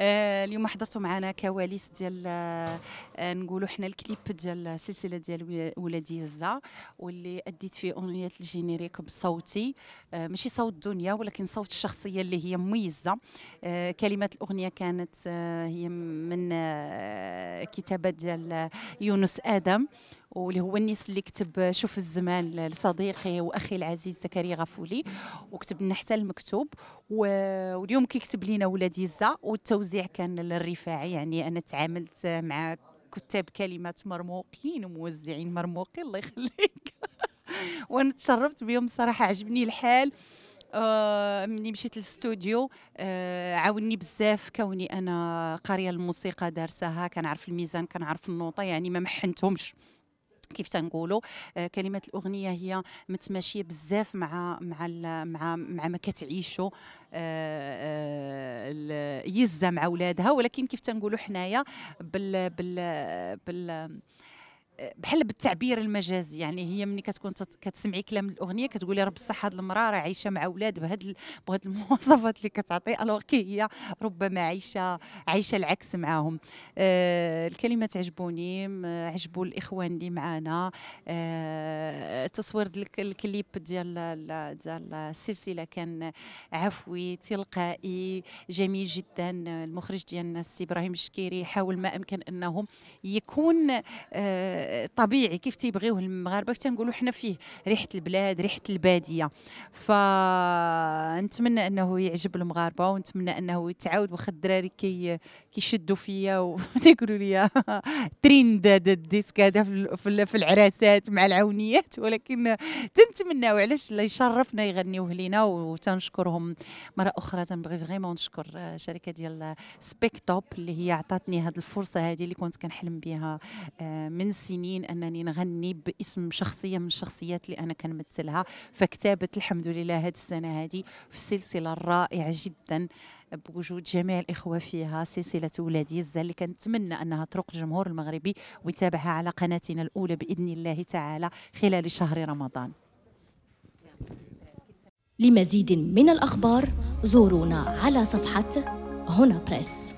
آه، اليوم حضرتوا معنا كواليس ديال آه، آه، نقولوا حنا الكليب ديال السلسله ديال ولادي الزا واللي اديت فيه اغنيه الجينيريك بصوتي ماشي صوت دنيا ولكن صوت الشخصيه اللي هي مميزه كلمات الاغنيه كانت هي من كتابات ديال يونس ادم واللي هو النيس اللي كتب شوف الزمان لصديقي واخي العزيز زكريا غفولي وكتب لنا حتى المكتوب واليوم كيكتب لينا ولاد يزا والتوزيع كان للرفاعي يعني انا تعاملت مع كتاب كلمات مرموقين وموزعين مرموقين الله يخليك وانا تشرفت بهم صراحه عجبني الحال آه مني مشيت للاستوديو آه عاوني بزاف كوني انا قاريه الموسيقى دارساها كنعرف الميزان كنعرف النوطه يعني ما محنتهمش كيف تنقولوا آه، كلمه الاغنيه هي متماشيه بزاف مع مع مع مع ما كتعيشوا آه، آه، يزه مع ولادها ولكن كيف تنقولوا حنايا بال بال بال بحال بالتعبير المجازي يعني هي ملي كتكون كتسمعي كلام الاغنيه كتقولي رب الصحه هاد المراه راه عايشه مع اولاد بهاد بهاد المواصفات اللي كتعطي الوغ كي هي ربما عايشه عايشه العكس معاهم آه الكلمات عجبوني عجبوا الاخوان اللي معانا آه تصوير الكليب ديال ديال السلسله كان عفوي تلقائي جميل جدا المخرج ديالنا السي ابراهيم الشكيري حاول ما امكن انه يكون آه طبيعي كيف تيبغيوه المغاربه نقولوا حنا فيه ريحه البلاد ريحه الباديه فنتمنى انه يعجب المغاربه ونتمنى انه يتعاود واخا الدراري كي كيشدوا فيا وتيقولوا لي تريند هذا الديسك هذا في العراسات مع العونيات ولكن تنتمناو علاش الله يشرفنا يغنيوه لينا وتنشكرهم مره اخرى تنبغي فريمون نشكر الشركه ديال سبيك توب اللي هي عطاتني هذه الفرصه هذه اللي كنت كنحلم بها آه، من سنين سنين انني نغني باسم شخصيه من الشخصيات اللي انا كنمثلها فكتابت الحمد لله هذه السنه هذه في السلسله الرائعه جدا بوجود جميع الاخوه فيها سلسله ولادي الزل اللي كنتمنى انها تروق الجمهور المغربي ويتابعها على قناتنا الاولى باذن الله تعالى خلال شهر رمضان لمزيد من الاخبار زورونا على صفحه هنا بريس